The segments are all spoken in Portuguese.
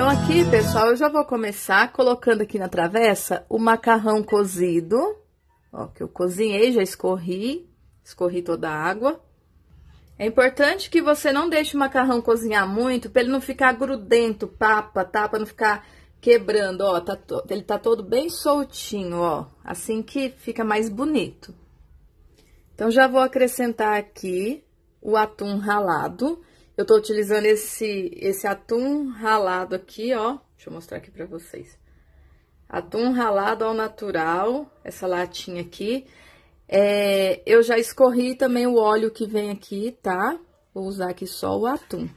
Então aqui, pessoal, eu já vou começar colocando aqui na travessa o macarrão cozido, ó, que eu cozinhei, já escorri, escorri toda a água. É importante que você não deixe o macarrão cozinhar muito, para ele não ficar grudento, papa, tá? Para não ficar quebrando, ó, tá ele tá todo bem soltinho, ó, assim que fica mais bonito. Então, já vou acrescentar aqui o atum ralado. Eu tô utilizando esse, esse atum ralado aqui, ó. Deixa eu mostrar aqui pra vocês. Atum ralado ao natural, essa latinha aqui. É, eu já escorri também o óleo que vem aqui, tá? Vou usar aqui só o atum.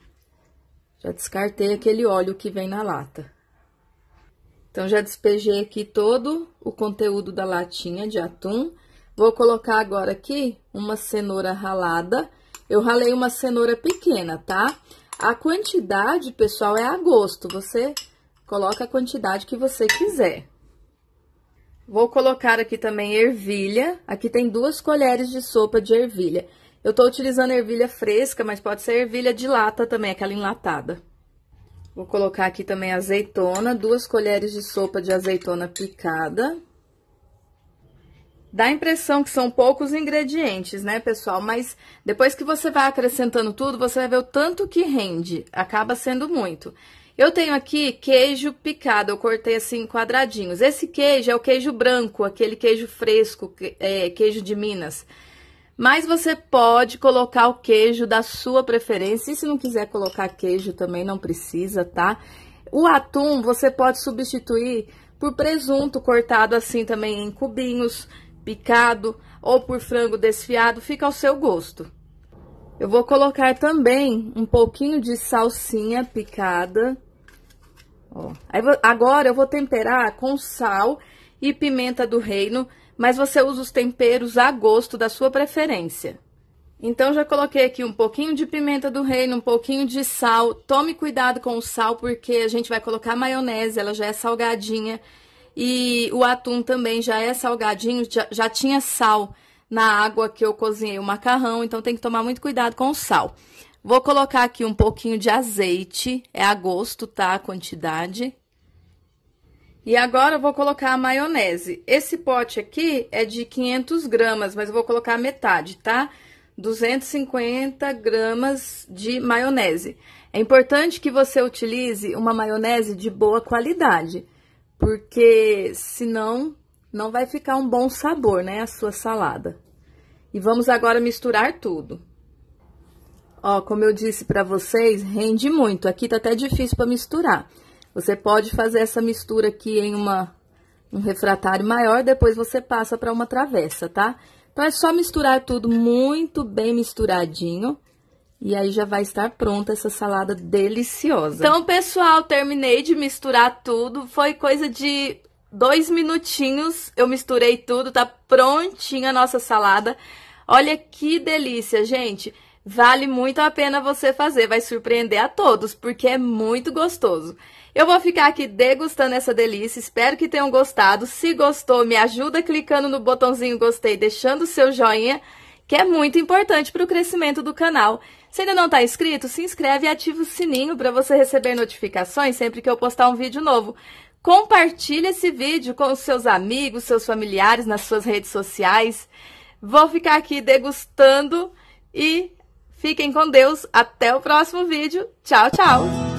Já descartei aquele óleo que vem na lata. Então, já despejei aqui todo o conteúdo da latinha de atum. Vou colocar agora aqui uma cenoura ralada eu ralei uma cenoura pequena, tá? A quantidade, pessoal, é a gosto. Você coloca a quantidade que você quiser. Vou colocar aqui também ervilha. Aqui tem duas colheres de sopa de ervilha. Eu tô utilizando ervilha fresca, mas pode ser ervilha de lata também, aquela enlatada. Vou colocar aqui também azeitona, duas colheres de sopa de azeitona picada. Dá a impressão que são poucos ingredientes, né, pessoal? Mas depois que você vai acrescentando tudo, você vai ver o tanto que rende. Acaba sendo muito. Eu tenho aqui queijo picado, eu cortei assim em quadradinhos. Esse queijo é o queijo branco, aquele queijo fresco, é, queijo de Minas. Mas você pode colocar o queijo da sua preferência. E se não quiser colocar queijo também, não precisa, tá? O atum você pode substituir por presunto cortado assim também em cubinhos picado ou por frango desfiado, fica ao seu gosto. Eu vou colocar também um pouquinho de salsinha picada. Ó. Aí, agora eu vou temperar com sal e pimenta do reino, mas você usa os temperos a gosto da sua preferência. Então, já coloquei aqui um pouquinho de pimenta do reino, um pouquinho de sal. Tome cuidado com o sal, porque a gente vai colocar maionese, ela já é salgadinha. E o atum também já é salgadinho, já, já tinha sal na água que eu cozinhei o macarrão, então tem que tomar muito cuidado com o sal. Vou colocar aqui um pouquinho de azeite, é a gosto, tá? A quantidade. E agora eu vou colocar a maionese. Esse pote aqui é de 500 gramas, mas eu vou colocar metade, tá? 250 gramas de maionese. É importante que você utilize uma maionese de boa qualidade porque senão não vai ficar um bom sabor, né, a sua salada. E vamos agora misturar tudo. Ó, como eu disse para vocês, rende muito. Aqui tá até difícil para misturar. Você pode fazer essa mistura aqui em uma um refratário maior, depois você passa para uma travessa, tá? Então é só misturar tudo muito bem misturadinho. E aí já vai estar pronta essa salada deliciosa. Então, pessoal, terminei de misturar tudo. Foi coisa de dois minutinhos. Eu misturei tudo, tá prontinha a nossa salada. Olha que delícia, gente. Vale muito a pena você fazer, vai surpreender a todos, porque é muito gostoso. Eu vou ficar aqui degustando essa delícia, espero que tenham gostado. Se gostou, me ajuda clicando no botãozinho gostei, deixando o seu joinha que é muito importante para o crescimento do canal. Se ainda não está inscrito, se inscreve e ativa o sininho para você receber notificações sempre que eu postar um vídeo novo. Compartilhe esse vídeo com os seus amigos, seus familiares, nas suas redes sociais. Vou ficar aqui degustando e fiquem com Deus. Até o próximo vídeo. Tchau, tchau!